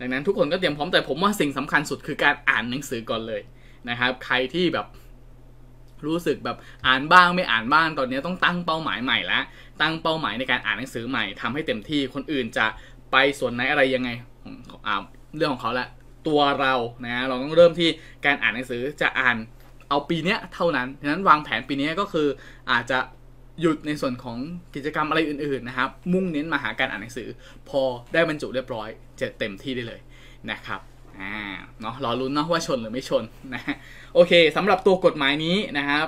ดังนั้น ทุกคนก็เตรียมพร้อมแต่ผมว่าสิ่งสำคัญสุดคือการอ่านหนังสือก่อนเลยนะครับ ใครที่แบบรู้สึกแบบอ่านบ้างไม่อ่านบ้างตอนนี้ต้องตั้งเป้าหมายใหม่ละตั้งเป้าหมายในการอ่านหนังสือใหม่ทำให้เต็มที่คนอื่นจะไปส่วนไหนอะไรยังไงอ่าเรื่องของเขาละตัวเรานะเราต้องเริ่มที่การอ่านหนังสือจะอ่านเอาปีเนี้ยเท่านั้นดังนั้นวางแผนปีนี้ก็คืออาจจะหยุดในส่วนของกิจกรรมอะไรอื่นๆนะครับ มุ่งเน้นมาหาการอ่านหนังสือ พอได้บรรจุเรียบร้อยจะเต็มที่ได้เลยนะครับอ่าเนาะรอรุ้นเนาะว่าชนหรือไม่ชนนะโอเคสำหรับตัวกฎหมายนี้นะครับ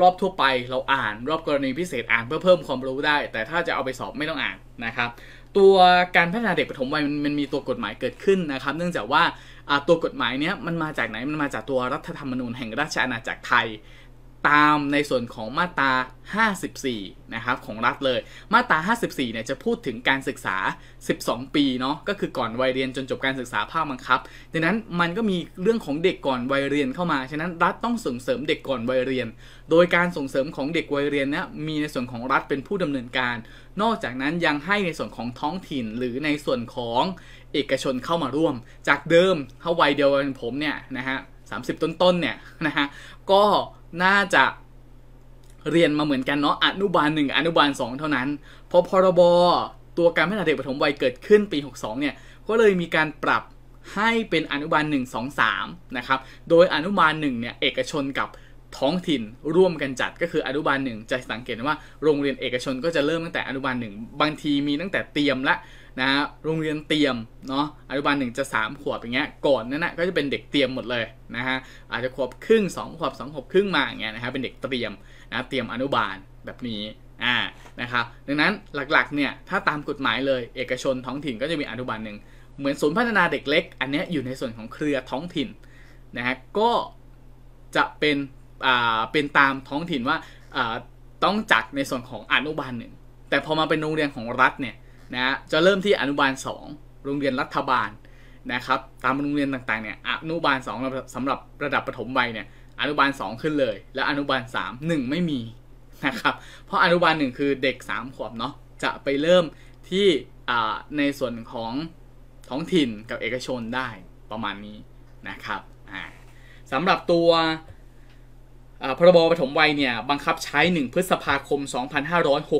รอบทั่วไปเราอ่าน รอบกรณีพิเศษอ่านเพื่อเพิ่มความรู้ได้ แต่ถ้าจะเอาไปสอบไม่ต้องอ่านนะครับ ตัวการพัฒนาเด็กปฐมวัยมันมีตัวกฎหมายเกิดขึ้นนะครับ เนื่องจากว่าตัวกฎหมายเนี้ยมันมาจากไหนมันมาจากตัวรัฐธรรมนูญแห่งราชอาณาจักรไทยตาม ในส่วนของมาตรา 54 นะครับของรัฐเลย มาตรา 54 เนี่ยจะพูดถึงการศึกษา 12 ปี เนาะ ก็คือก่อน วัยเรียนจนจบการศึกษาภาคบังคับ ดังนั้นมันก็มีเรื่องของเด็ก ก่อน วัยเรียนเข้ามา ฉะนั้นรัฐต้องส่งเสริมเด็ก ก่อน วัย เรียน โดยการส่งเสริมของเด็กวัยเรียนเนี่ยมีในส่วนของรัฐเป็นผู้ดำเนินการ นอกจากนั้นยังให้ในส่วนของท้องถิ่นหรือในส่วนของเอกชนเข้ามาร่วม จากเดิมถ้าวัยเดียวกันผมเนี่ยนะฮะสามสิบต้นๆ เนี่ยนะฮะ ก็น่าจะเรียนมาเหมือนกันเนาะอนุบาลหนึ่งอนุบาลสองเท่านั้นพอพรบตัวการพัฒนาเด็กปฐมวัยเกิดขึ้นปี 62เนี่ยก็เลยมีการปรับให้เป็นอนุบาล1 2 3นะครับโดยอนุบาล1เนี่ยเอกชนกับท้องถิ่นร่วมกันจัดก็คืออนุบาล1จะสังเกตว่าโรงเรียนเอกชนก็จะเริ่มตั้งแต่อนุบาล1บางทีมีตั้งแต่เตรียมละนะโรงเรียนเตรียมเนาะอนุบาลหนึ่งจะ3ขวบอย่างเงี้ยก่อนนั่นนะก็จะเป็นเด็กเตรียมหมดเลยนะฮะอาจจะขวบครึ่ง2ขวบ2ขวบครึ่งมาอย่างเงี้ยนะฮะเป็นเด็กเตรียมนะเตรียมอนุบาลแบบนี้อ่านะครับดังนั้นหลักๆเนี่ยถ้าตามกฎหมายเลย เอกชนท้องถิ่นก็จะมีอนุบาลหนึ่งเหมือนศูนย์พัฒนาเด็กเล็กอันนี้อยู่ในส่วนของเครือท้องถิ่นนะฮะก็จะเป็นอ่าเป็นตามท้องถิ่นว่าอ่าต้องจัดในส่วนของอนุบาลหนึ่งแต่พอมาเป็นโรงเรียนของรัฐเนี่ยนะจะเริ่มที่อนุบาล2โรงเรียนรัฐบาลนะครับตามโรงเรียนต่างๆเนี่ยอนุบาล2สำหรับระดับประถมวัยเนี่ยอนุบาล 2 ขึ้นเลย แล้วอนุบาล 3 1 ไม่มีนะครับเพราะอนุบาล 1 คือเด็ก 3 ขวบเนาะจะไปเริ่มที่ในส่วนของท้องถิ่นกับเอกชนได้ประมาณนี้นะครับสำหรับตัวพรบปฐมวัยเนี่ยบังคับใช้ 1 พฤษภาคม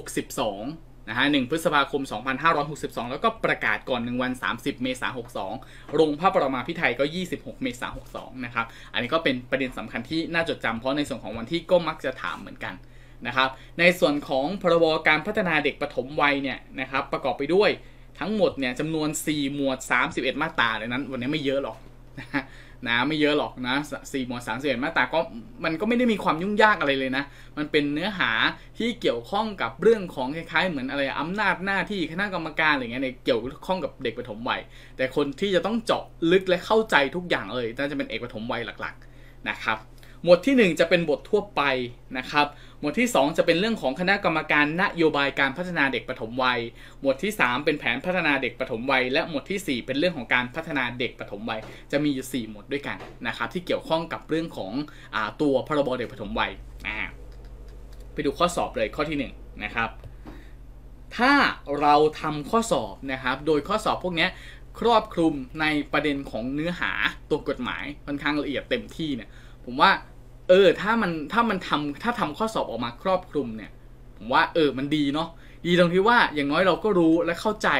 2562นะฮะ1พฤษภาคม 2562 แล้วก็ประกาศก่อน 1 วัน 30 เมษายน62ลงพระประมาพิไทยก็ 26 เมษายน62นะครับอันนี้ก็เป็นประเด็นสำคัญที่น่าจดจำเพราะในส่วนของวันที่ก็มักจะถามเหมือนกันนะครับ ในส่วนของพรบการพัฒนาเด็กปฐมวัยเนี่ยนะครับประกอบไปด้วยทั้งหมดเนี่ยจำนวน 4 หมวด 31 มาตราเลยนั้นวันนี้ไม่เยอะหรอกนะนะไม่เยอะหรอกนะสี่หมวดสามสิบเอ็ดมาตราก็มันก็ไม่ได้มีความยุ่งยากอะไรเลยนะ มันเป็นเนื้อหาที่เกี่ยวข้องกับเรื่องของคล้ายๆเหมือนอะไรอำนาจหน้าที่คณะกรรมการอะไรเงี้ยเนี่ยเกี่ยวข้องกับเด็กปฐมวัยแต่คนที่จะต้องเจาะลึกและเข้าใจทุกอย่างเลยน่าจะเป็นเอกปฐมวัยหลัก ๆนะครับ หมวดที่1จะเป็นบททั่วไปนะครับหมวดที่ 2 จะเป็นเรื่องของคณะกรรมการนโยบายการพัฒนาเด็กปฐมวัย หมวดที่ 3 เป็นแผนพัฒนาเด็กปฐมวัย และหมวดที่ 4 เป็นเรื่องของการพัฒนาเด็กปฐมวัย จะมีอยู่ 4 หมวดด้วยกันนะครับที่เกี่ยวข้องกับเรื่องของอตัวพรบเด็กปฐมวัยไปดูข้อสอบเลยข้อที่1นนะครับ ถ้าเราทำข้อสอบนะครับโดยข้อสอบพวกนี้ครอบคลุมในประเด็นของเนื้อหาตัวกฎหมายค่อนข้างละเอียดเต็มที่เนี่ยผมว่าเออถ้ามันถ้ามันทำถ้าทำข้อสอบออกมาครอบคลุมเนี่ยผมว่าเออมันดีเนาะดีตรงที่ว่าอย่างน้อยเราก็รู้และเข้าใจ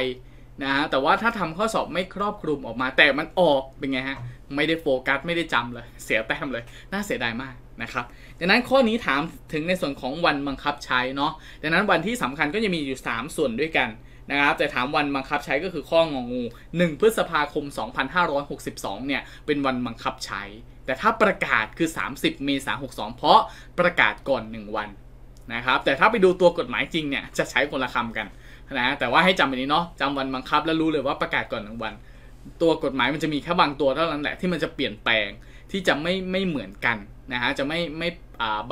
นะฮะแต่ว่าถ้าทำข้อสอบไม่ครอบคลุมออกมา แต่มันออกเป็นไงฮะไม่ได้โฟกัสไม่ได้จำเลยเสียแต้มเลยน่าเสียดายมากนะครับดังนั้นข้อนี้ถามถึงในส่วนของวันบังคับใช้เนาะดังนั้นวันที่สำคัญก็จะมีอยู่3ส่วนด้วยกันนะครับแต่ถามวันบังคับใช้ก็คือข้ององู1 พฤษภาคม 2562เนี่ยเป็นวันบังคับใช้แต่ถ้าประกาศคือ 30เมษายน62เพราะประกาศก่อน1วันนะครับ แต่ถ้าไปดูตัวกฎหมายจริงเนี่ยจะใช้คนละคำกันนะแต่ว่าให้จำแบบนี้เนาะจำวันบังคับแล้วรู้เลยว่าประกาศก่อนหนึ่งวัน ตัวกฎหมายมันจะมีแค่บางตัวเท่านั้นแหละที่มันจะเปลี่ยนแปลงที่จะไม่ไม่เหมือนกันนะฮะ จะไม่ไม่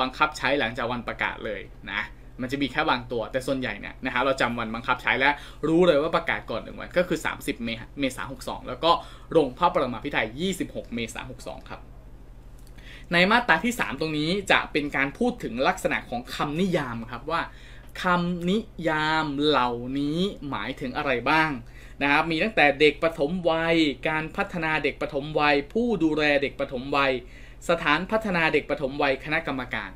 บังคับใช้หลังจากวันประกาศเลยนะ มันจะมีแค่บางตัวแต่ส่วนใหญ่เนี่ยนะฮะเราจำวันบังคับใช้และรู้เลยว่าประกาศก่อนหนึ่งวันก็คือ30 เมษายน62 แล้วก็ลงพระประมาพิไทย 26 เมษายน62ครับในมาตราที่ 3 ตรงนี้จะเป็นการพูดถึงลักษณะของคำนิยามครับว่าคำนิยามเหล่านี้หมายถึงอะไรบ้างนะครับมีตั้งแต่เด็กปฐมวัย การพัฒนาเด็กปฐมวัย ผู้ดูแลเด็กปฐมวัย สถานพัฒนาเด็กปฐมวัยคณะกรรมการ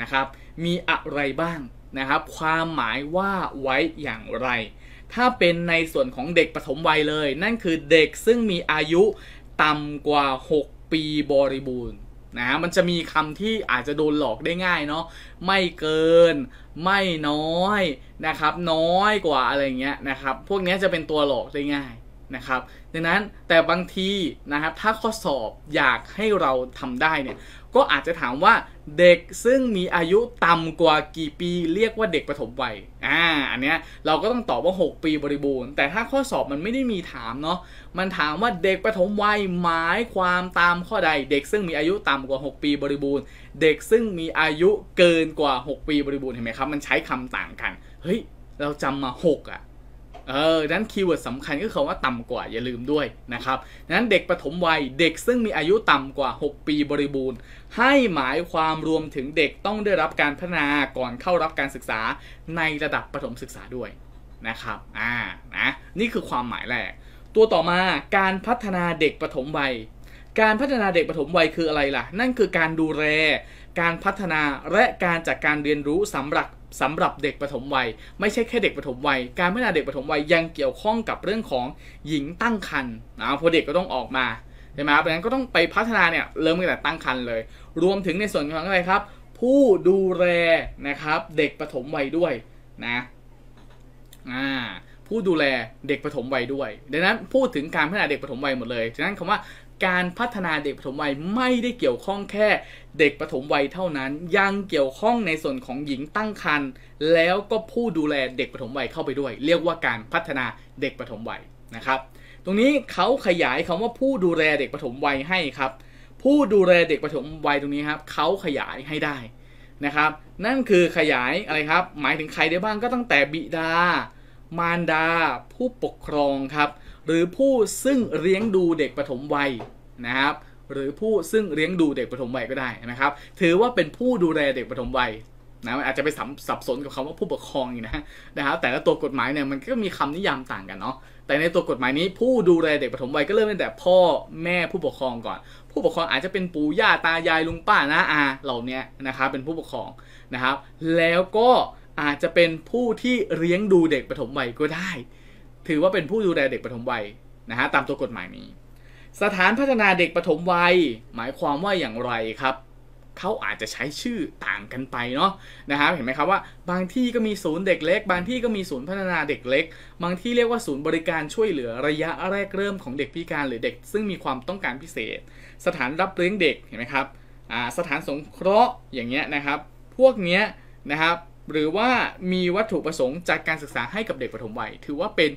นะครับ มีอะไรบ้างนะครับความหมายว่าไว้อย่างไร ถ้าเป็นในส่วนของเด็กปฐมวัยเลย นั่นคือเด็กซึ่งมีอายุต่ำกว่า 6 ปีบริบูรณ์นะมันจะมีคำที่อาจจะโดนหลอกได้ง่ายเนาะ ไม่เกิน ไม่น้อย นะครับ น้อยกว่าอะไรเงี้ยนะครับ พวกนี้จะเป็นตัวหลอกได้ง่ายนะครับ ดังนั้นแต่บางทีนะครับ ถ้าข้อสอบอยากให้เราทำได้เนี่ยก็อาจจะถามว่าเด็กซึ่งมีอายุต่ำกว่ากี่ปี เรียกว่าเด็กประถมวัย อ่าอันเนี้ยเราก็ต้อง ตอบว่า 6 ปีบริบูรณ์ แต่ถ้าข้อสอบมันไม่ได้มีถามเนาะมันถามว่าเด็กประถมวัยหมายความตามข้อใดเด็กซึ่งมีอายุต่ำกว่า 6 ปีบริบูรณ์ เด็กซึ่งมีอายุเกินกว่า 6 ปีบริบูรณ์เห็นไหมครับ มันใช้คำต่างกันเฮ้ยเราจำมา6อะ่ะเออนั้นคีย์เวิร์ดสำคัญก็คือว่าต่ำกว่าอย่าลืมด้วยนะครับดังนั้นเด็กปฐมวัยเด็กซึ่งมีอายุต่ำกว่า 6 ปีบริบูรณ์ ให้หมายความรวมถึงเด็กต้องได้รับการพัฒนาก่อนเข้ารับการศึกษาในระดับปฐมศึกษาด้วยนะครับอ่านะนี่คือความหมายแรก ตัวต่อมาการพัฒนาเด็กปฐมวัย การพัฒนาเด็กปฐมวัยคืออะไรล่ะ นั่นคือการดูแล การพัฒนาและการจัดกการเรียนรู้สำหรับสำหรับเด็กปฐมวัยไม่ใช่แค่เด็กปฐมวัย การพัฒนาเด็กปฐมวัยยังเกี่ยวข้องกับเรื่องของหญิงตั้งครรภ์นะพอเด็กก็ต้องออกมาใช่ไหมครับดังนั้นก็ต้องไปพัฒนาเนี่ยเริ่มตั้งแต่ตั้งครรภ์เลยรวมถึงในส่วนของอะไรครับผู้ดูแลนะครับเด็กปฐมวัยด้วยนะอ่าผู้ดูแลเด็กปฐมวัยด้วยดังนั้นพูดถึงการพัฒนาเด็กปฐมวัยหมดเลย ฉะนั้นคำว่าการพัฒนาเด็กปฐมวัยไม่ได้เกี่ยวข้องแค่เด็กปฐมวัยเท่านั้นยังเกี่ยวข้องในส่วนของหญิงตั้งครรภ์แล้วก็ผู้ดูแลเด็กปฐมวัยเข้าไปด้วย เรียกว่าการพัฒนาเด็กปฐมวัยนะครับ ตรงนี้เขาขยายคำว่าผู้ดูแลเด็กปฐมวัยให้ครับ ผู้ดูแลเด็กปฐมวัยตรงนี้ครับเขาขยายให้ได้นะครับ นั่นคือขยายอะไรครับ หมายถึงใครได้บ้างก็ตั้งแต่บิดา มารดา ผู้ปกครองครับหรือผู้ซึ่งเลี้ยงดูเด็กปฐมวัยนะครับ หรือผู้ซึ่งเลี้ยงดูเด็กปฐมวัยก็ได้นะครับ ถือว่าเป็นผู้ดูแลเด็กปฐมวัยนะอาจจะไปสับสนกับคำว่าผู้ปกครองอีกนะนะครับแต่ละตัวกฎหมายเนี่ยมันก็มีคำนิยามต่างกันเนาะแต่ในตัวกฎหมายนี้ผู้ดูแลเด็กปฐมวัยก็เริ่มตั้งแต่พ่อแม่ผู้ปกครองก่อน ผู้ปกครองอาจจะเป็นปู่ย่าตายายลุงป้าน้าอาเหล่านี้นะครับเป็นผู้ปกครองนะครับ แล้วก็อาจจะเป็นผู้ที่เลี้ยงดูเด็กปฐมวัยก็ได้ถือว่าเป็นผู้ดูแลเด็กปฐมวัยนะฮะตามตัวกฎหมายนี้ สถานพัฒนาเด็กปฐมวัย หมายความว่าอย่างไรครับเขาอาจจะใช้ชื่อต่างกันไปเนาะนะครับเห็นไหมครับว่า บางที่ก็มีศูนย์เด็กเล็ก บางที่ก็มีศูนย์พัฒนาเด็กเล็ก บางที่เรียกว่าศูนย์บริการช่วยเหลือระยะแรกเริ่มของเด็กพิการหรือเด็ก ซึ่งมีความต้องการพิเศษ สถานรับเลี้ยงเด็กเห็นไหมครับสถานสงเคราะห์อย่างเงี้ยนะครับ พวกเนี้ยนะครับหรือว่ามีวัตถุประสงค์จากการศึกษาให้กับเด็กปฐมวัย ถือว่าเป็น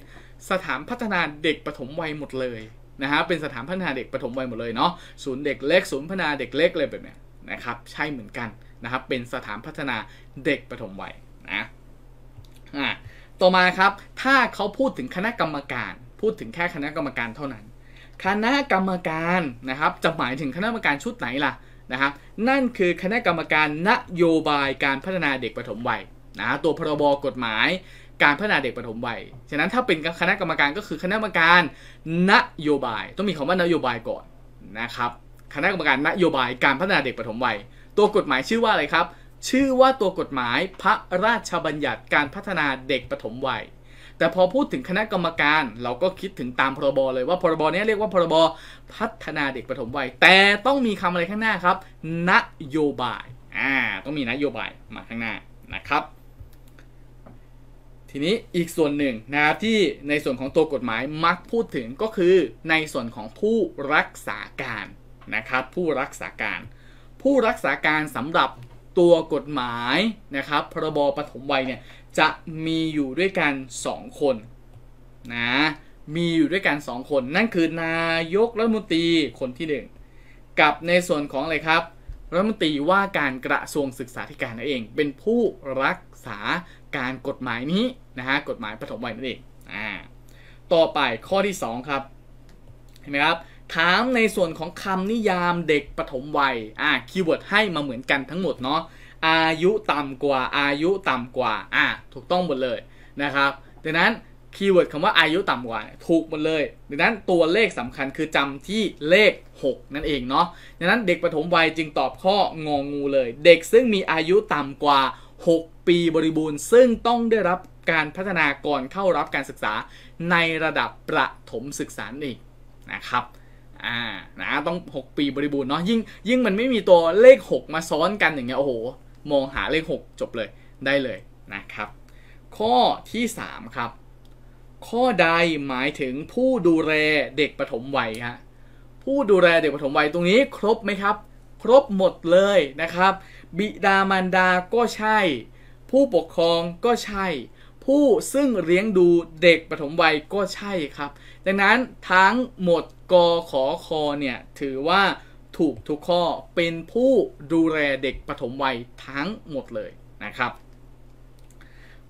สถานพัฒนาเด็กปฐมวัยหมดเลยนะฮะเป็นสถานพัฒนาเด็กปฐมวัยหมดเลยเนาะศูนย์เด็กเล็กศูนย์พัฒนาเด็กเล็กเลยแบบนี้นะครับใช่เหมือนกันนะครับเป็นสถานพัฒนาเด็กปฐมวัยนะอ่าต่อมาครับถ้าเขาพูดถึงคณะกรรมการพูดถึงแค่คณะกรรมการเท่านั้น คณะกรรมการนะครับจะหมายถึงคณะกรรมการชุดไหนล่ะนะครับนั่นคือคณะกรรมการนโยบายการพัฒนาเด็กปฐมวัยนะตัวพรบกฎหมายการพัฒนาเด็กปฐมวัย ฉะนั้นถ้าเป็นคณะกรรมการก็คือคณะกรรมการ นโยบาย ต้องมีคำว่านโยบายก่อนนะครับ คณะกรรมการนโยบายการพัฒนาเด็กปฐมวัย ตัวกฎหมายชื่อว่าอะไรครับ ชื่อว่าตัวกฎหมายพระราชบัญญัติการพัฒนาเด็กปฐมวัย แต่พอพูดถึงคณะกรรมการ เราก็คิดถึงตามพรบเลยว่าพรบนี้เรียกว่าพรบพัฒนาเด็กปฐมวัย แต่ต้องมีคำอะไรข้างหน้าครับ นโยบายอ่าต้องมีนโยบายมาข้างหน้านะครับทีนี้อีกส่วนหนึ่งนะครับที่ในส่วนของตัวกฎหมายมักพูดถึงก็คือในส่วนของผู้รักษาการนะครับผู้รักษาการ ผู้รักษาการสำหรับตัวกฎหมายนะครับพรบปฐมวัยเนี่ยจะมีอยู่ด้วยกัน 2 คนนะมีอยู่ด้วยกัน2คน นั่นคือนายกรัฐมนตรีคนที่1กับในส่วนของอะไรครับรัฐมนตรีว่าการกระทรวงศึกษาธิการนั่นเอง เป็นผู้รักษาการกฎหมายนี้นะฮะกฎหมายปฐมวัยนั่นเองอ่าต่อไปข้อที่2ครับเห็นไหมครับถามในส่วนของคำนิยามเด็กปฐมวัยอ่าคีย์เวิร์ดให้มาเหมือนกันทั้งหมดเนาะอายุต่ำกว่าอายุต่ำกว่าอ่า ถูกต้องหมดเลยนะครับดังนั้นคีย์เวิร์ดคำว่าอายุต่ำกว่าถูกหมดเลยดังนั้นตัวเลขสำคัญคือจำที่เลข 6 นั่นเองเนาะดังนั้นเด็กปฐมวัยจึงตอบข้ององูเลย เด็กซึ่งมีอายุต่ำกว่า 6ปีบริบูรณ์ซึ่งต้องได้รับการพัฒนาก่อนเข้ารับการศึกษาในระดับประถมศึกษาอีกนะครับอ่านะต้อง 6 ปีบริบูรณ์เนาะยิ่งยิ่งมันไม่มีตัวเลข 6 มาซ้อนกันอย่างเงี้ยโอ้โห มองหาเลข 6 จบเลยได้เลยนะครับ ข้อที่3ครับข้อใดหมายถึงผู้ดูแลเด็กปฐมวัยฮะผู้ดูแลเด็กปฐมวัยตรงนี้ครบไหมครับ ครบหมดเลยนะครับ บิดามารดาก็ใช่ผู้ปกครองก็ใช่ ผู้ซึ่งเลี้ยงดูเด็กปฐมวัยก็ใช่ครับ ดังนั้นทั้งหมดกอขอคอเนี่ย ถือว่าถูกทุกข้อเป็นผู้ดูแลเด็กปฐมวัยทั้งหมดเลยนะครับ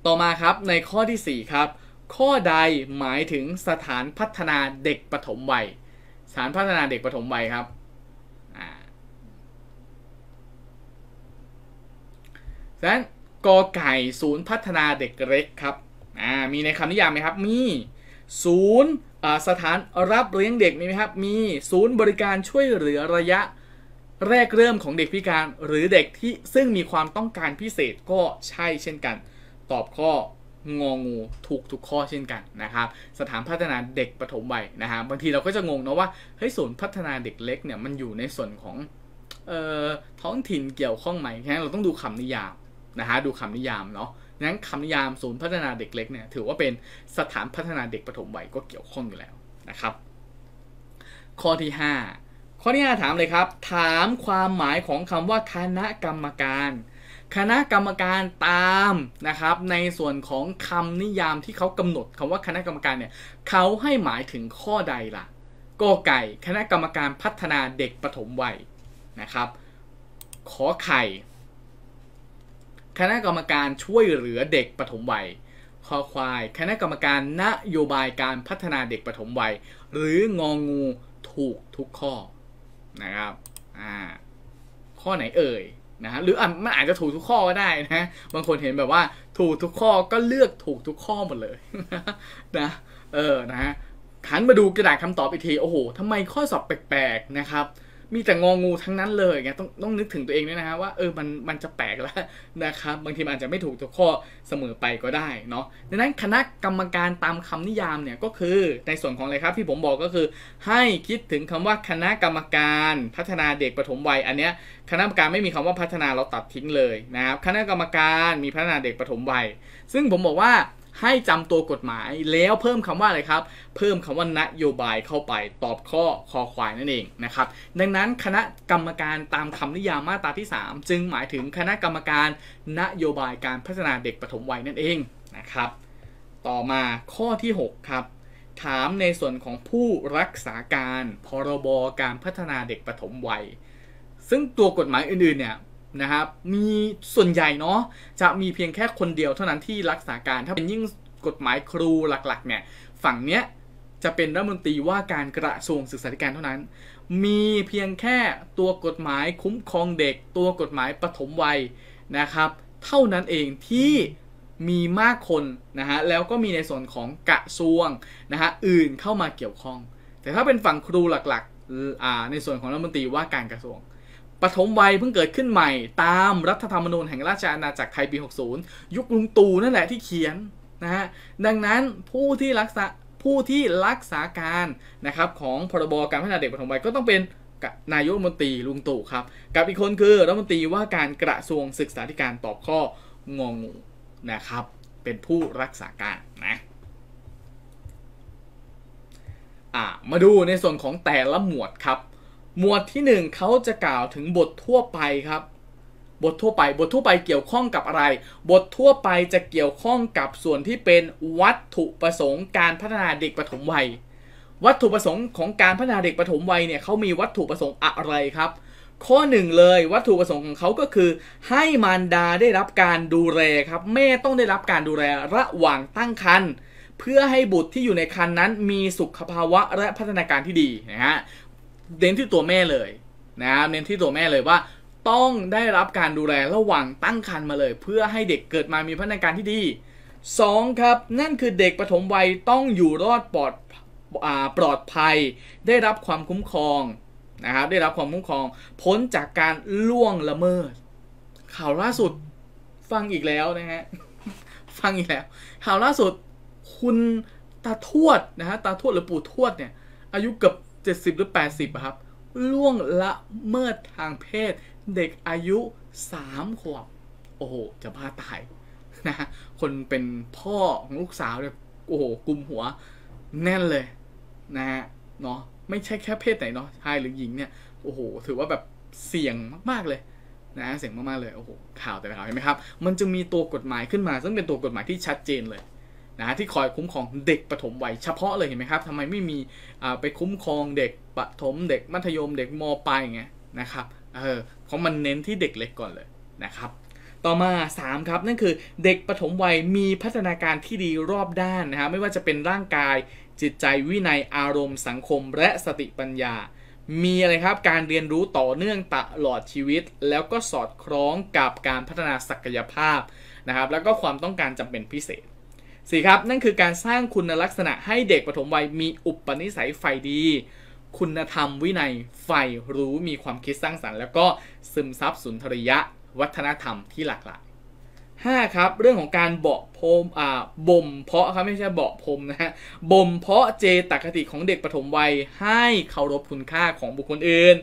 ต่อมาครับในข้อที่ 4 ครับ ข้อใดหมายถึงสถานพัฒนาเด็กปฐมวัยสถานพัฒนาเด็กปฐมวัยครับดังนั้นกอไก่ศูนย์พัฒนาเด็กเล็กครับอ่ามีในคำนิยามไหมครับมีศูนย์สถานรับเลี้ยงเด็กมีไหมครับมีศูนย์บริการช่วยเหลือระยะแรกเริ่มของเด็กพิการหรือเด็กที่ซึ่งมีความต้องการพิเศษก็ใช่เช่นกัน ตอบข้ององูถูกทุกข้อเช่นกันนะครับสถานพัฒนาเด็กปฐมวัยนะฮะบางทีเราก็จะงงนะว่าเฮ้ยศูนย์พัฒนาเด็กเล็กเนี่ยมันอยู่ในส่วนของท้องถิ่นเกี่ยวข้องไหมแค่เราต้องดูคำนิยามนะฮะดูคำนิยามเนาะนั้นคำนิยามศูนย์พัฒนาเด็กเล็กเนี่ยถือว่าเป็นสถานพัฒนาเด็กปฐมวัยก็เกี่ยวข้องอยู่แล้วนะครับ ข้อที่ 5 ข้อที่5ถามเลยครับ ถามความหมายของคำว่าคณะกรรมการ คณะกรรมการตามนะครับ ในส่วนของคำนิยามที่เขากำหนดคำว่าคณะกรรมการเนี่ยเขาให้หมายถึงข้อใดล่ะก็ไก่คณะกรรมการพัฒนาเด็กปฐมวัยนะครับขอไข่คณะกรรมการช่วยเหลือเด็กปฐมวัย คอควาย คณะกรรมการนโยบายการพัฒนาเด็กปฐมวัย หรืององงูถูกทุกข้อนะครับ อ่า ข้อไหนเอ่ยนะฮะ หรืออ่ะมันอาจจะถูกทุกข้อก็ได้นะ บางคนเห็นแบบว่าถูกทุกข้อก็เลือกถูกทุกข้อหมดเลยนะ เออ นะฮะขันมาดูกระดาษคำตอบอีกทีโอ้โหทำไมข้อสอบแปลกๆนะครับมีแต่งองูทั้งนั้นเลยไงต้องต้องนึกถึงตัวเองด้วยนะฮะว่าเออมันมันจะแปลกแล้วนะครับบางทีมันอาจจะไม่ถูกทุกข้อเสมอไปก็ได้เนาะดังนั้นคณะกรรมการตามคำนิยามเนี่ยก็คือในส่วนของอะไรครับที่ผมบอกก็คือ ให้คิดถึงคำว่าคณะกรรมการพัฒนาเด็กปฐมวัย อันเนี้ยคณะกรรมการไม่มีคำว่าพัฒนาเราตัดทิ้งเลยนะครับ คณะกรรมการมีพัฒนาเด็กปฐมวัย ซึ่งผมบอกว่าให้จำตัวกฎหมายแล้วเพิ่มคำว่าอะไรครับ เพิ่มคำว่านโยบายเข้าไปตอบข้อคอควายนั่นเองนะครับ ดังนั้นคณะกรรมการตามคำนิยามมาตราที่ 3 จึงหมายถึงคณะกรรมการนโยบายการพัฒนาเด็กปฐมวัยนั่นเองนะครับ ต่อมาข้อที่6ครับถามในส่วนของผู้รักษาการพรบการพัฒนาเด็กปฐมวัย ซึ่งตัวกฎหมายอื่นๆเนี่ยนะครับมีส่วนใหญ่เนาะจะมีเพียงแค่คนเดียวเท่านั้นที่รักษาการ ถ้าเป็นยิ่งกฎหมายครูหลักๆเนี่ยฝั่งเนี้ย จะเป็นรัฐมนตรีว่าการกระทรวงศึกษาธิการเท่านั้น มีเพียงแค่ตัวกฎหมายคุ้มครองเด็ก ตัวกฎหมายปฐมวัยนะครับเท่านั้นเองที่มีมากคนนะฮะแล้วก็มีในส่วนของกระทรวงนะฮะอื่นเข้ามาเกี่ยวข้อง แต่ถ้าเป็นฝั่งครูหลักๆในส่วนของรัฐมนตรีว่าการกระทรวงปฐมวัยเพิ่งเกิดขึ้นใหม่ ตามรัฐธรรมนูญแห่งราชอาณาจักรไทยปี 60 ยุคลุงตู่นั่นแหละที่เขียนนะฮะดังนั้นผู้ที่รักษาผู้ที่รักษาการนะครับ ของพรบการพัฒนาเด็กปฐมวัยก็ต้องเป็นนายกรัฐมนตรีลุงตู่ครับ กับอีกคนคือรัฐมนตรีว่าการกระทรวงศึกษาธิการตอบข้องงงนะครับ เป็นผู้รักษาการนะมาดูในส่วนของแต่ละหมวดครับหมวดที่ 1 เขาจะกล่าวถึงบททั่วไปครับ บททั่วไปบททั่วไปเกี่ยวข้องกับอะไร บททั่วไปจะเกี่ยวข้องกับส่วนที่เป็นวัตถุประสงค์การพัฒนาเด็กปฐมวัย วัตถุประสงค์ของการพัฒนาเด็กปฐมวัยเนี่ยเขามีวัตถุประสงค์อะไรครับ ข้อหนึ่งเลย วัตถุประสงค์ของเขาก็คือ ให้มารดาได้รับการดูแลครับ แม่ต้องได้รับการดูแลระหว่างตั้งครรภ์เพื่อให้บุตรที่อยู่ในครรภ์นั้นมีสุขภาวะและพัฒนาการที่ดีนะฮะเน้นที่ตัวแม่เลยนะเน้นที่ตัวแม่เลยว่าต้องได้รับการดูแลระหว่างตั้งครรภ์มาเลยเพื่อให้เด็กเกิดมามีพัฒนาการที่ดี 2. ครับ นั่นคือเด็กปฐมวัยต้องอยู่รอดปลอดปลอดภัยได้รับความคุ้มครองนะครับได้รับความคุ้มครองพ้นจากการล่วงละเมิด ข่าวล่าสุดฟังอีกแล้วนะฮะฟังอีกแล้ว ข่าวล่าสุดคุณตาทวดนะฮะตาทวดหรือปู่ทวดเนี่ย อายุเกือบ70หรือ 80ครับ ล่วงละเมิดทางเพศ เด็กอายุ3ขวบโอ้โหจะบ้าตายนะคนเป็นพ่อของลูกสาวเนี่ยโอ้โหกลุมหัวแน่นเลยนะฮะเนาะไม่ใช่แค่เพศไหนเนาะชายหรือหญิงเนี่ยโอ้โหถือว่าแบบเสี่ยงมากๆเลยนะเสี่ยงมากๆเลยโอ้โหข่าวแต่ละข่าวเห็นไหมครับมันจึงมีตัวกฎหมายขึ้นมา ซึ่งเป็นตัวกฎหมายที่ชัดเจนเลยนะฮะที่คอยคุ้มครองเด็กปฐมวัยเฉพาะเลยเห็นไหมครับทำไมไม่มีไปคุ้มครองเด็กปฐม เด็กมัธยม เด็กมปลายไงนะครับเออเพราะมันเน้นที่เด็กเล็กก่อนเลยนะครับ ต่อมา3ครับนั่นคือเด็กปฐมวัยมีพัฒนาการที่ดีรอบด้านนะฮะไม่ว่าจะเป็นร่างกายจิตใจวินัยอารมณ์สังคมและสติปัญญา มีอะไรครับการเรียนรู้ต่อเนื่องตลอดชีวิต แล้วก็สอดคล้องกับการพัฒนาศักยภาพนะครับแล้วก็ความต้องการจำเป็นพิเศษสี่ครับ นั่นคือการสร้างคุณลักษณะให้เด็กปฐมวัย มีอุปนิสัยไฟดี คุณธรรมวินัยไฟรู้มีความคิดสร้างสรรค์ แล้วก็ซึมซับสุนทรียะ วัฒนธรรมที่หลากหลาย5ครับ เรื่องของการเบาะพมอ่าบ่มเพาะครับไม่ใช่เบาะพมนะฮะบ่มเพาะเจตคติของเด็กปฐมวัยให้เคารพคุณค่าของบุคคลอื่น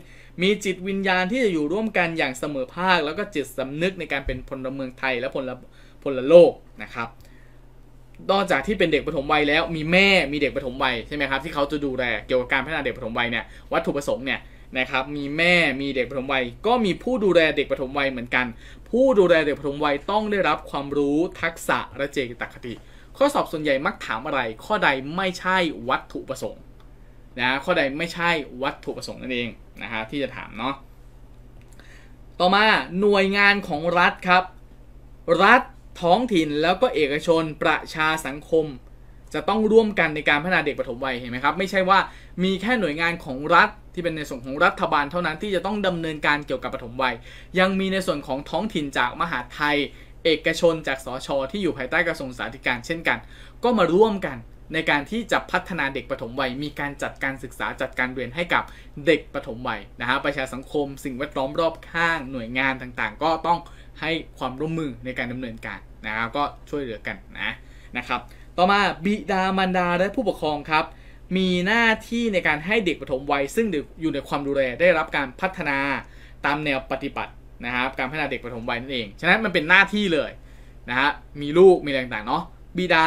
มีจิตวิญญาณที่จะอยู่ร่วมกันอย่างเสมอภาค แล้วก็จิตสำนึกในการเป็นพลเมืองไทยและพลพลโลกนะครับนอกจากที่เป็นเด็กปฐมวัยแล้ว มีแม่มีเด็กปฐมวัยใช่ไหมครับที่เขาจะดูแลเกี่ยวกับการพัฒนาเด็กปฐมวัยเนี่ยวัตถุประสงค์เนี่ยนะครับมีแม่มีเด็กปฐมวัย ก็มีผู้ดูแลเด็กปฐมวัยเหมือนกัน ผู้ดูแลเด็กปฐมวัยต้องได้รับความรู้ทักษะและเจตคติ ข้อสอบส่วนใหญ่มักถามอะไร ข้อใดไม่ใช่วัตถุประสงค์นะข้อใดไม่ใช่วัตถุประสงค์นั่นเอง นะฮะที่จะถามเนาะต่อมาหน่วยงานของรัฐครับ รัฐท้องถิ่นแล้วก็เอกชนประชาสังคม จะต้องร่วมกันในการพัฒนาเด็กปฐมวัยเห็นไหมครับไม่ใช่ว่ามีแค่หน่วยงานของรัฐที่เป็นในส่วนของรัฐบาลเท่านั้นที่จะต้องดำเนินการเกี่ยวกับปฐมวัย ยังมีในส่วนของท้องถิ่นจากมหาไทยเอกชนจากสชที่อยู่ภายใต้กระทรวงสาธารณสุขเช่นกัน ก็มาร่วมกันในการที่จะพัฒนาเด็กปฐมวัย มีการจัดการศึกษาจัดการเรียนให้กับเด็กปฐมวัยนะฮะประชาสังคมสิ่งแวดล้อมรอบข้างหน่วยงานต่างๆ ก็ต้องให้ความร่วมมือในการดำเนินการนะครับก็ช่วยเหลือกันนะนะครับต่อมาบิดามารดาและผู้ปกครองครับมีหน้าที่ในการให้เด็กปฐมวัย ซึ่งอยู่ในความดูแลได้รับการพัฒนาตามแนวปฏิบัตินะครับการพัฒนาเด็กปฐมวัยนั่นเอง ฉะนั้นมันเป็นหน้าที่เลยนะฮะมีลูกมีอะไรต่างๆเนาะบิดา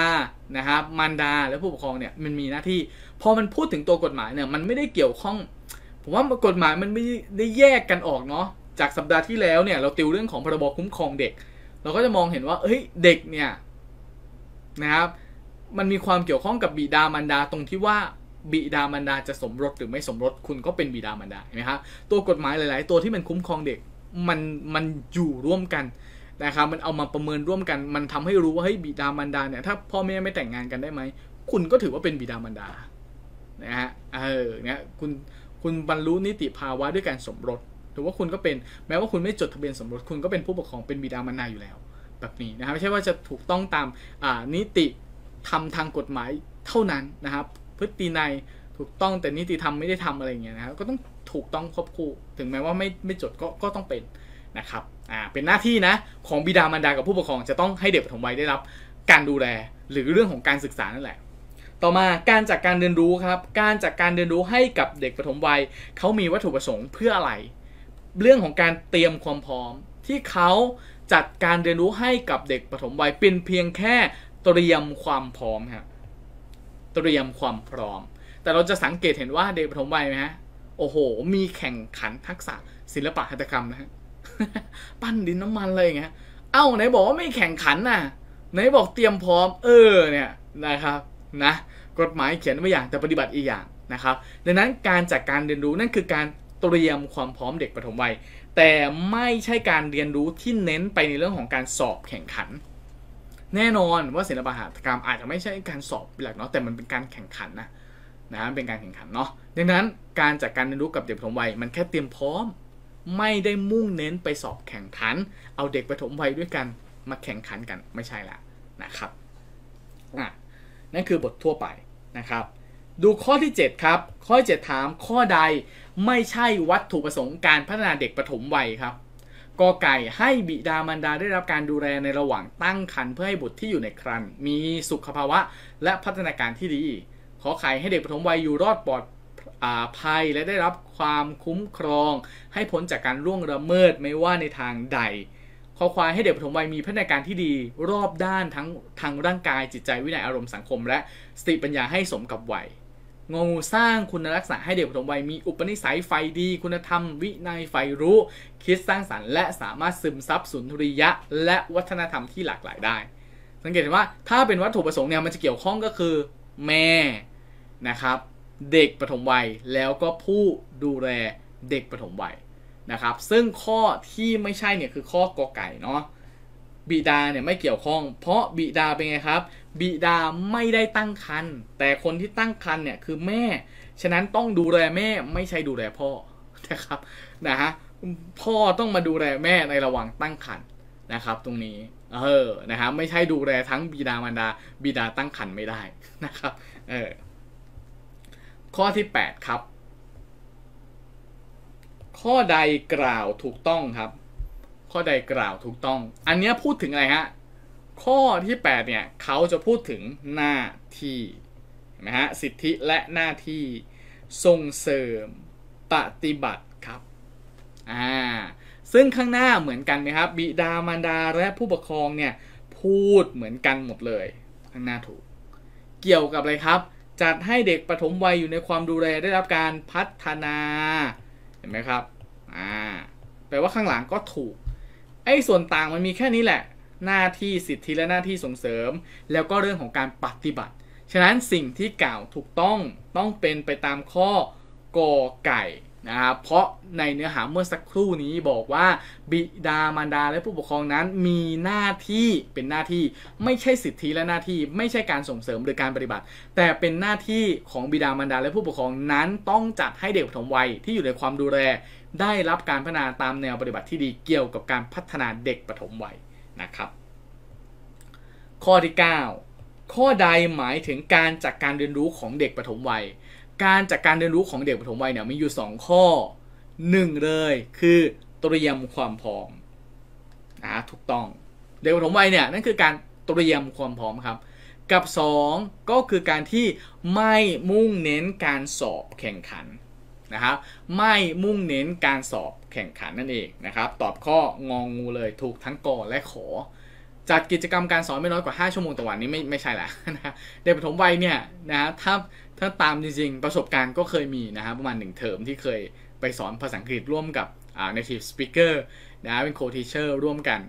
นะครับมารดาและผู้ปกครองเนี่ยมันมีหน้าที่ พอมันพูดถึงตัวกฎหมายเนี่ยมันไม่ได้เกี่ยวข้องผมว่ากฎหมายมันไม่ได้แยกกันออกเนาะจากสัปดาห์ที่แล้วเนี่ยเราติวเรื่องของพรบคุ้มครองเด็กเราก็จะมองเห็นว่าเฮ้ย เด็กเนี่ยนะครับมันมีความเกี่ยวข้องกับบิดามารดาตรงที่ว่าบิดามารดาจะสมรสหรือไม่สมรสคุณก็เป็นบิดามารดา เห็นไหมครับตัวกฎหมายหลาย ๆ ตัวที่มันคุ้มครองเด็ก มันมันอยู่ร่วมกันนะครับมันเอามาประเมินร่วมกัน มันทำให้รู้ว่าเฮ้ยบิดามารดาเนี่ย ถ้าพ่อแม่ไม่แต่งงานกันได้ไหมคุณก็ถือว่าเป็นบิดามารดานะฮะเออเนี่ยคุณคุณบรรลุนิติภาวะด้วยการสมรสือว่าคุณก็เป็นแม้ว่าคุณไม่จดทะเบียนสมรสคุณก็เป็นผู้ปกครองเป็นบิดามารดาอยู่แล้ว แบบนี้นะครับไม่ใช่ว่าจะถูกต้องตามนิติธรรมทางกฎหมายเท่านั้นนะครับ พฤติในถูกต้องแต่นิติธรรมไม่ได้ทำอะไรอย่างเงี้ยนะครับก็ต้องถูกต้องควบคู่ถึงแม้ว่าไม่ไม่จดก็ก็ต้องเป็นนะครับอ่าเป็นหน้าที่นะของบิดามารดากับผู้ปกครองจะต้องให้เด็กปฐมวัยได้รับ การดูแลหรือเรื่องของการศึกษานั่นแหละ ต่อมาการจัดกการเรียนรู้ครับการจัดกการเรียนรู้ให้กับเด็กปฐมวัยเขามีวัตถุประสงค์เพื่ออะไรเรื่องของการเตรียมความพร้อมที่เขาจัดการเรียนรู้ให้กับเด็กปฐมวัยเป็นเพียงแค่เตรียมความพร้อมครับเตรียมความพร้อม แต่เราจะสังเกตเห็นว่าเด็กปฐมวัยไหมฮะ โอ้โห มีแข่งขันทักษะศิลปะหัตถกรรมนะฮะ ปั้นดินน้ำมันเลยไงเเอ้าไหนบอกว่าไม่แข่งขันน่ะไหนบอกเตรียมพร้อม เออเนี่ยนะครับนะกฎหมายเขียนไว้อย่างแต่ปฏิบัติอีกอย่างนะครับ ดังนั้นการจัดการเรียนรู้นั่นคือการเตรียมความพร้อมเด็กปฐมวัย แต่ไม่ใช่การเรียนรู้ที่เน้นไปในเรื่องของการสอบแข่งขัน แน่นอนว่าศิลปะหัตถกรรมอาจจะไม่ใช่การสอบหลักเนาะแต่มันเป็นการแข่งขันนะนะเป็นการแข่งขันเนาะดังนั้นการจัดการเรียนรู้กับเด็กปฐมวัยมันแค่เตรียมพร้อม ไม่ได้มุ่งเน้นไปสอบแข่งขัน เอาเด็กปฐมวัยด้วยกันมาแข่งขันกันไม่ใช่ละนะครับอ่ะนั่นคือบททั่วไปนะครับดูข้อที่ 7 ครับ ข้อที่7ถามข้อใดไม่ใช่วัตถุประสงค์การพัฒนาเด็กปฐมวัยครับกอไก่ให้บิดามารดาได้รับการดูแลในระหว่างตั้งครรภ์เพื่อให้บุตรที่อยู่ในครรภ์มีสุขภาวะและพัฒนาการที่ดี ขอไข่ให้เด็กปฐมวัยอยู่รอดปลอดภัยและได้รับความคุ้มครอง ให้พ้นจากการล่วงละเมิดไม่ว่าในทางใดขอควายให้เด็กปฐมวัยมี พัฒนาการที่ดีรอบด้านทั้งทางร่างกายจิตใจวินัยอารมณ์สังคม และสติปัญญาให้สมกับวัยงงู สร้างคุณลักษณะให้เด็กปฐมวัยมีอุปนิสัยไฟดี คุณธรรม วินัยไฟรู้ คิดสร้างสารรค์และสามารถ ซึม ซับสุนทรียะและวัฒนธรรมที่หลากหลายได้ สังเกตว่า ถ้าเป็นวัตถุประสงค์เนี่ยมันจะเกี่ยวข้องก็คือ แม่นะครับ เด็กปฐมวัยแล้วก็ผู้ดูแลเด็กปฐมวัยนะครับ ซึ่งข้อที่ไม่ใช่เนี่ยคือข้อกอไก่เนาะบิดาเนี่ยไม่เกี่ยวข้อง เพราะบิดาเป็นไงครับบิดาไม่ได้ตั้งครรภ์แต่คนที่ตั้งครรภ์เนี่ยคือแม่ ฉะนั้นต้องดูแลแม่ไม่ใช่ดูแลพ่อนะครับนะฮะพ่อต้องมาดูแลแม่ในระหว่างตั้งครรภ์นะครับ ตรงนี้เออนะฮะไม่ใช่ดูแลทั้งบิดามารดา บิดาตั้งครรภ์ไม่ได้นะครับเออข้อที่8ครับข้อใดกล่าวถูกต้องครับ ข้อใดกล่าวถูกต้อง อันนี้พูดถึงอะไรฮะข้อที่8เนี่ยเขาจะพูดถึงหน้าที่นะฮะสิทธิและหน้าที่ส่งเสริมปฏิบัติครับอ่าซึ่งข้างหน้าเหมือนกันไหมครับบิดามารดาและผู้ปกครองเนี่ยพูดเหมือนกันหมดเลย ข้างหน้าถูก เกี่ยวกับอะไรครับ จัดให้เด็กปฐมวัยอยู่ในความดูแลได้รับการพัฒนาเห็นไหมครับอ่าแปลว่าข้างหลังก็ถูก ไอ้ส่วนต่างมันมีแค่นี้แหละหน้าที่สิทธิและหน้าที่ส่งเสริม แล้วก็เรื่องของการปฏิบัติ ฉะนั้นสิ่งที่กล่าวถูกต้องต้องเป็นไปตามข้อกอไก่นะครับ เพราะในเนื้อหาเมื่อสักครู่นี้บอกว่าบิดามารดาและผู้ปกครองนั้น มีหน้าที่เป็นหน้าที่ไม่ใช่สิทธิและหน้าที่ไม่ใช่การส่งเสริมหรือการปฏิบัติ แต่เป็นหน้าที่ของบิดามารดาและผู้ปกครองนั้นต้องจัดให้เด็กปฐมวัยที่อยู่ในความดูแลได้รับการพัฒนาตามแนวปฏิบัติที่ดีเกี่ยวกับการพัฒนาเด็กปฐมวัยนะครับข้อที่9ข้อใดหมายถึงการจากการเรียนรู้ของเด็กปฐมวัย การจากการเรียนรู้ของเด็กปฐมวัยเนี่ยมีอยู่ 2 ข้อ1เลยคือเตรียมความพร้อมนะถูกต้องเด็กปฐมวัยเนี่ยนั่นคือการเตรียมความพร้อมครับกับ 2 ก็คือการที่ไม่มุ่งเน้นการสอบแข่งขันนะครับไม่มุ่งเน้นการสอบแข่งขันนั่นเองนะครับตอบข้ององงูเลยถูกทั้งกอและขอจัดกิจกรรมการสอนไม่น้อยกว่า 5 ชั่วโมงต่อวันนี้ไม่ไม่ใช่ละนะเด็กปฐมวัยเนี่ยนะถ้าถ้าตามจริงๆ ประสบการณ์ก็เคยมีนะครับประมาณหนึ่งเทอมที่เคยไปสอนภาษาอังกฤษร่วมกับ native speaker นะเป็น co-teacher ร่วมกัน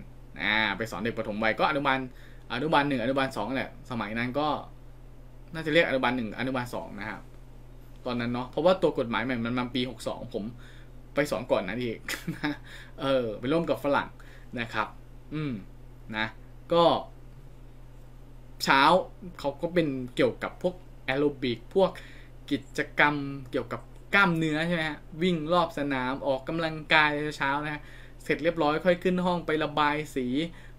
อ่าไปสอนเด็กปฐมวัยก็อนุบาลอนุบาลหนึ่งอนุบาลสองแหละสมัยนั้นก็ น่าจะเรียกอนุบาลหนึ่งอนุบาลสองนะครับตอนนั้นเนาะ เพราะว่าตัวกฎหมายใหม่มันมาปี 62ผมไปสอนก่อนนะที่เออไปร่วมกับฝรั่งนะครับ อืม นะ ก็ เช้าเขาก็เป็นเกี่ยวกับพวกแอโรบิกพวกกิจกรรมเกี่ยวกับกล้ามเนื้อใช่ไหมฮะ วิ่งรอบสนามออกกำลังกายเช้านะ เสร็จเรียบร้อยค่อยขึ้นห้องไประบายสี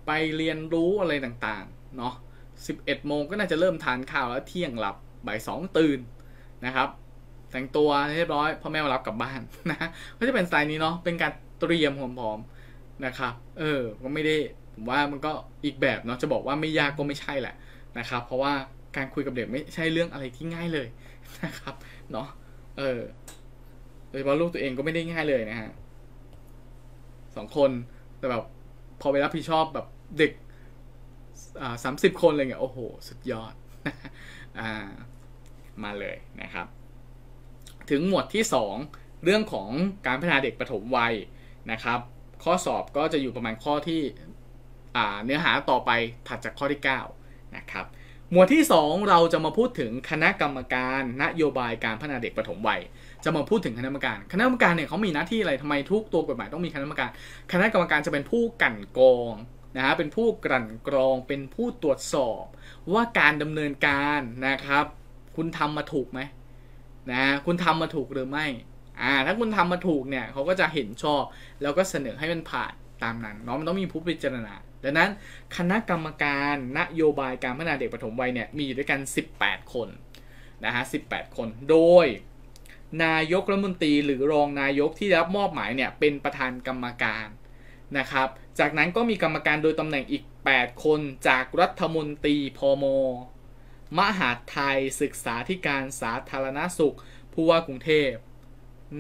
ไปเรียนรู้อะไรต่างๆเนาะ11 โมงก็น่าจะเริ่มทานข้าวแล้วเที่ยงหลับบ่ายสองตื่นนะครับแต่งตัวเรียบร้อยพ่อแม่มารับกลับบ้าน นะ ก็จะเป็นสไตล์นี้เนาะเป็นการเตรียมพร้อมๆนะครับ เออก็ไม่ได้ผมว่ามันก็อีกแบบเนาะจะบอกว่าไม่ยากก็ไม่ใช่แหละนะครับ เพราะว่าการคุยกับเด็กไม่ใช่เรื่องอะไรที่ง่ายเลยนะครับเนาะเออโดยเฉพาะลูกตัวเองก็ไม่ได้ง่ายเลยนะฮะสองคนแต่แบบพอไปรับผิดชอบแบบเด็กสามสิบคนอะไรเงี้ยโอ้โหสุดยอด อ่ามาเลยนะครับถึงหมวดที่ 2 เรื่องของการพัฒนาเด็กปฐมวัยนะครับ ข้อสอบก็จะอยู่ประมาณข้อที่เนื้อหาต่อไปถัดจากข้อที่ 9 นะครับ หมวดที่ 2 เราจะมาพูดถึงคณะกรรมการ นโยบายการพัฒนาเด็กปฐมวัย จะมาพูดถึงคณะกรรมการ คณะกรรมการเนี่ยเขามีหน้าที่อะไรทำไมทุก ตัวกฎหมายต้องมีคณะกรรมการ คณะกรรมการจะเป็นผู้กันกรองนะฮะเป็นผู้กลั่นกรอง เป็นผู้ตรวจสอบว่าการดำเนินการนะครับคุณทำมาถูกไหมนะคุณทำมาถูกหรือไม่ อ่าถ้าคุณทำมาถูกเนี่ยเขาก็จะเห็นชอบแล้วก็เสนอให้มันผ่านตามนั้นเนาะมันต้องมีผู้พิจารณาดังนั้นคณะกรรมการนโยบายการพัฒนาเด็กปฐมวัยเนี่ย มีอยู่ด้วยกัน 18 คนนะฮะ 18 คน โดยนายกรัฐมนตรีหรือรองนายกที่รับมอบหมายเนี่ย เป็นประธานกรรมการนะครับ จากนั้นก็มีกรรมการโดยตำแหน่งอีก 8 คนจากรัฐมนตรีพมมหาไทยศึกษาธิการสาธารณาสุข ผู้ว่ากรุงเทพ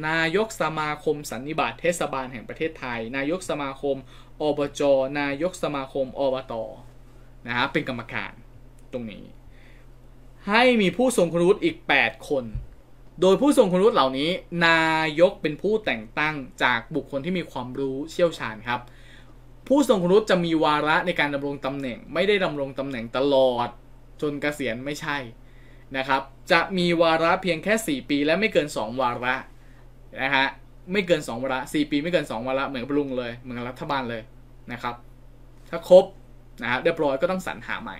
นายกสมาคมสันนิบาตเทศบาลแห่งประเทศไทย นายกสมาคมอบจ นายกสมาคมอบตนะฮะเป็นกรรมการตรงนี้ ให้มีผู้ทรงคุณวุฒิอีก 8 คน โดยผู้ทรงคุณวุฒิเหล่านี้ นายกเป็นผู้แต่งตั้งจากบุคคลที่มีความรู้เชี่ยวชาญครับ ผู้ทรงคุณวุฒิจะมีวาระในการดำรงตำแหน่งไม่ได้ดำรงตำแหน่งตลอดจนกเกษียณไม่ใช่ นะครับ จะมีวาระเพียงแค่ 4 ปีและไม่เกิน 2 วาระนะฮะไม่เกิน2วาระ4ปี ไม่เกิน2วาระเหมือนปรุงเลย เหมือนรัฐบาลเลย นะครับ ถ้าครบนะครับเรียบร้อยก็ต้องสรรหาใหม่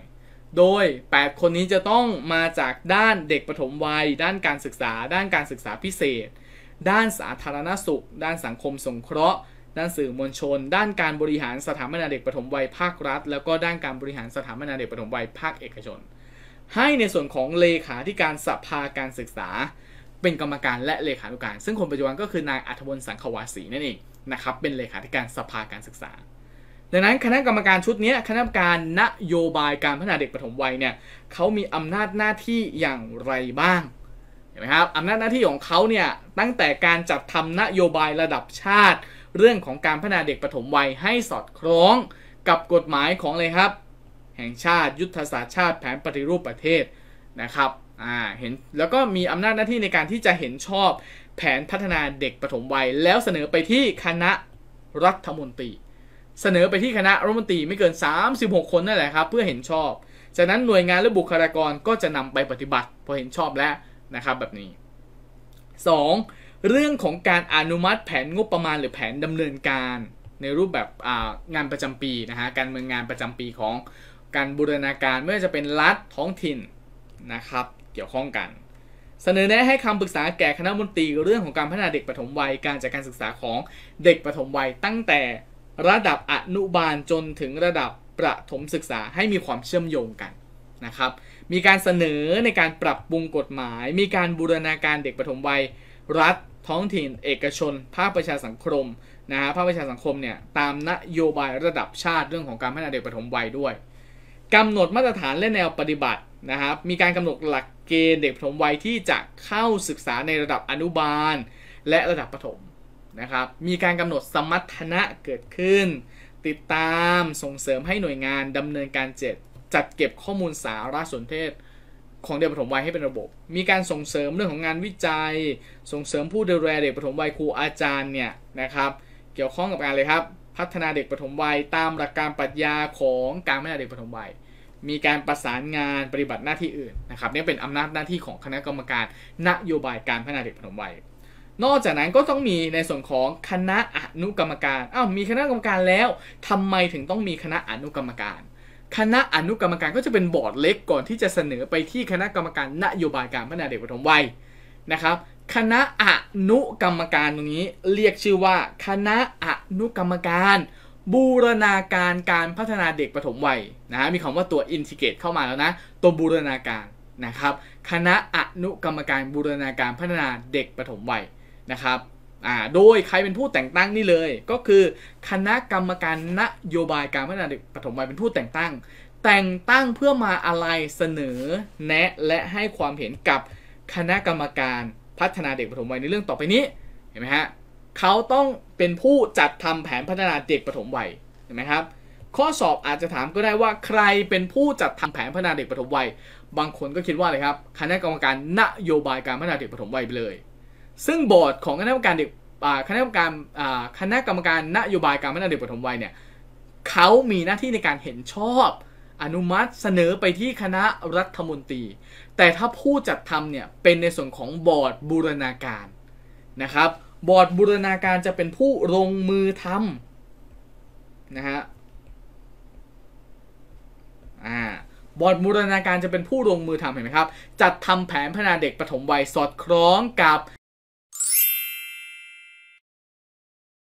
โดย 8 คนนี้จะต้องมาจากด้านเด็กปฐมวัย ด้านการศึกษา ด้านการศึกษาพิเศษ ด้านสาธารณสุข ด้านสังคมสงเคราะห์ด้านสื่อมวลชน ด้านการบริหารสถาบันเด็กปฐมวัยภาครัฐ แล้วก็ด้านการบริหารสถาบันเด็กปฐมวัยภาคเอกชน ให้ในส่วนของเลขาธิการสภาการศึกษาเป็นกรรมการและเลขานุการ ซึ่งคนปัจจุบันก็คือนายอัธพลสังขวาสีนั่นเองนะครับ เป็นเลขาธิการสภาการศึกษา ดังนั้นคณะกรรมการชุดนี้ คณะกรรมการนโยบายการพัฒนาเด็กปฐมวัยเนี่ยเขามีอำนาจหน้าที่อย่างไรบ้าง เห็นไหมครับ อำนาจหน้าที่ของเขาเนี่ย ตั้งแต่การจัดทำนโยบายระดับชาติเรื่องของการพัฒนาเด็กปฐมวัยให้สอดคล้องกับกฎหมายของเลยครับ แห่งชาติยุทธศาสตร์ชาติแผนปฏิรูปประเทศนะครับอ่าเห็นแล้วก็มีอำนาจหน้าที่ในการที่จะเห็นชอบแผนพัฒนาเด็กปฐมวัย แล้วเสนอไปที่คณะรัฐมนตรีเสนอไปที่คณะรัฐมนตรีไม่เกิน 36 คนนั่นแหละครับ เพื่อเห็นชอบจากนั้นหน่วยงานและบุคลากรก็จะนำไปปฏิบัติพอเห็นชอบแล้วนะครับแบบนี้ 2. เรื่องของการอนุมัติแผนงบประมาณหรือแผนดำเนินการในรูปแบบงานประจำปีนะฮะ การเมืองงานประจำปีของการบูรณาการไม่ว่าจะเป็นรัฐท้องถิ่นนะครับเกี่ยวข้องกัน เสนอแนะให้คำปรึกษาแก่คณะมนตรี เรื่องของการพัฒนาเด็กปฐมวัยการจัดการศึกษาของเด็กปฐมวัย ตั้งแต่ระดับอนุบาลจนถึงระดับประถมศึกษาให้มีความเชื่อมโยงกันนะครับมีการเสนอในการปรับปรุงกฎหมาย มีการบูรณาการเด็กปฐมวัยรัฐท้องถิ่น เอกชนภาคประชาสังคมนะฮะภาคประชาสังคมเนี่ยตามนโยบายระดับชาติเรื่องของการพัฒนาเด็กปฐมวัยด้วย กำหนดมาตรฐานและแนวปฏิบัตินะครับมีการกำหนดหลักเกณฑ์เด็กปฐมวัยที่จะเข้าศึกษาในระดับอนุบาลและระดับปฐมนะครับมีการกำหนดสมรรถนะเกิดขึ้น ติดตามส่งเสริมให้หน่วยงานดำเนินการเจ็ดจัดเก็บข้อมูลสารสนเทศของเด็กปฐมวัยให้เป็นระบบ มีการส่งเสริมเรื่องของงานวิจัย ส่งเสริมผู้ดูแลเด็กปฐมวัยครูอาจารย์เนี่ยนะครับ เกี่ยวข้องกับงานเลยครับ พัฒนาเด็กปฐมวัย ตามหลักการปรัชญาของการพัฒนาเด็กปฐมวัย มีการประสานงานปฏิบัติหน้าที่อื่นนะครับนี่เป็นอำนาจหน้าที่ของคณะกรรมการ นโยบายการพัฒนาเด็กปฐมวัย นอกจากนั้นก็ต้องมีในส่วนของคณะอนุกรรมการ อ้าวมีคณะกรรมการแล้วทำไมถึงต้องมีคณะอนุกรรมการคณะอนุกรรมการก็จะเป็นบอร์ดเล็กก่อนที่จะเสนอไปที่คณะกรรมการนโยบายการพัฒนาเด็กปฐมวัยนะครับ คณะอนุกรรมการตรงนี้เรียกชื่อว่าคณะอนุกรรมการ บูรณาการการพัฒนาเด็กปฐมวัยนะมีคำว่าตัวอินทิเกตเข้ามาแล้วนะตัวบูรณาการนะครับ คณะอนุกรรมการบูรณาการพัฒนาเด็กปฐมวัยนะครับอ่าโดยใครเป็นผู้แต่งตั้งนี่เลย ก็คือคณะกรรมการนโยบายการพัฒนาเด็กปฐมวัยเป็นผู้แต่งตั้ง แต่งตั้งเพื่อมาอะไรเสนอแนะและให้ความเห็นกับคณะกรรมการพัฒนาเด็กปฐมวัยในเรื่องต่อไปนี้ เห็นไหมฮะเขาต้องเป็นผู้จัดทำแผนพัฒนาเด็กปฐมวัยเห็นไหมครับข้อสอบอาจจะถามก็ได้ว่าใครเป็นผู้จัดทำแผนพัฒนาเด็กปฐมวัย บางคนก็คิดว่าอะไรครับคณะกรรมการนโยบายการพัฒนาเด็กปฐมวัยไปเลยซึ่งบอร์ดของคณะกรรมการเด็กคณะกรรมการคณะกรรมการนโยบายการพัฒนาเด็กปฐมวัย เนี่ยเขามีหน้าที่ในการเห็นชอบอนุมัติเสนอไปที่คณะรัฐมนตรี แต่ถ้าผู้จัดทำเนี่ย เป็นในส่วนของบอร์ดบูรณาการ นะครับ บอร์ดบูรณาการจะเป็นผู้ลงมือทำนะฮะบอร์ดบูรณาการจะเป็นผู้ลงมือทำเห็นไหมครับ จัดทำแผนพัฒนาเด็กปฐมวัยสอดคล้องกับ